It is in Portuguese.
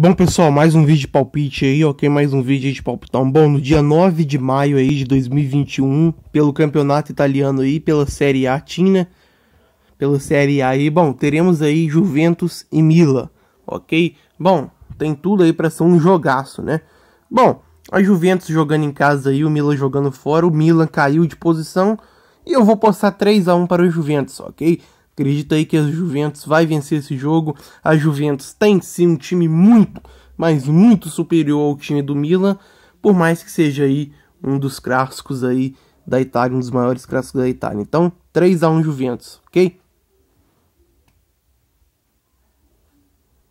Bom, pessoal, mais um vídeo de palpite aí, ok? Mais um vídeo de palpitão. Tá bom, no dia 9 de maio aí de 2021, pelo campeonato italiano aí, pela Série A Tina, pela Série A aí, bom, teremos aí Juventus e Mila, ok? Bom, tem tudo aí para ser um jogaço, né? Bom, a Juventus jogando em casa aí, o Mila jogando fora, o Milan caiu de posição e eu vou postar 3 a 1 para o Juventus, ok? Acredito aí que a Juventus vai vencer esse jogo. A Juventus tem sim um time muito, mas muito superior ao time do Milan, por mais que seja aí um dos clássicos aí da Itália, um dos maiores clássicos da Itália. Então, 3 a 1 Juventus, OK?